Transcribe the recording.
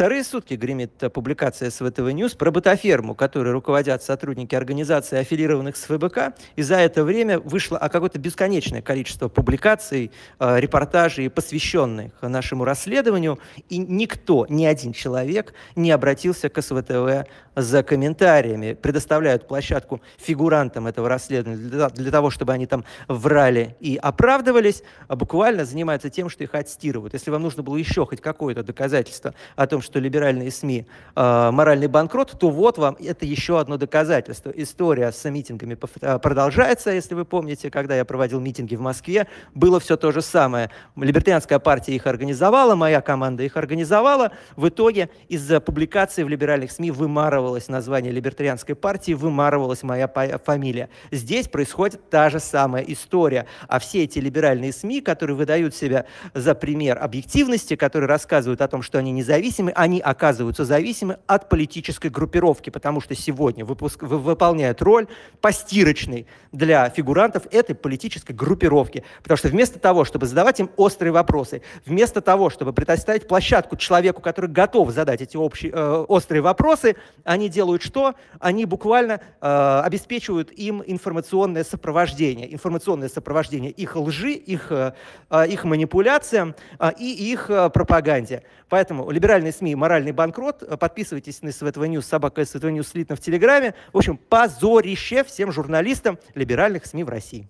Вторые сутки гремит публикация СВТВ Ньюс про ботаферму, которой руководят сотрудники организации, аффилированных с ФБК. И за это время вышло а, какое-то бесконечное количество публикаций, а, репортажей, посвященных нашему расследованию. И никто, ни один человек не обратился к СВТВ за комментариями. Предоставляют площадку фигурантам этого расследования для, для того, чтобы они там врали и оправдывались, а буквально занимаются тем, что их отстирывают. Если вам нужно было еще хоть какое-то доказательство о том, что что либеральные СМИ э, моральный банкрот, то вот вам это еще одно доказательство. История с митингами а, продолжается, если вы помните, когда я проводил митинги в Москве, было все то же самое. Либертарианская партия их организовала, моя команда их организовала. В итоге из-за публикации в либеральных СМИ вымарывалось название либертарианской партии, вымарывалась моя фамилия. Здесь происходит та же самая история. А все эти либеральные СМИ, которые выдают себя за пример объективности, которые рассказывают о том, что они независимы, они оказываются зависимы от политической группировки, потому что сегодня выпуск, выполняют роль постирочной для фигурантов этой политической группировки. Потому что вместо того, чтобы задавать им острые вопросы, вместо того, чтобы предоставить площадку человеку, который готов задать эти общие, э, острые вопросы, они делают что? Они буквально э, обеспечивают им информационное сопровождение. Информационное сопровождение их лжи, их, э, э их манипуляциям э, и их э, пропаганде. Поэтому либеральные СМИ премии «Моральный банкрот». Э, подписывайтесь на СВТВ Ньюс, собака СВТВ Ньюс слитно в Телеграме. В общем, позорище всем журналистам либеральных СМИ в России.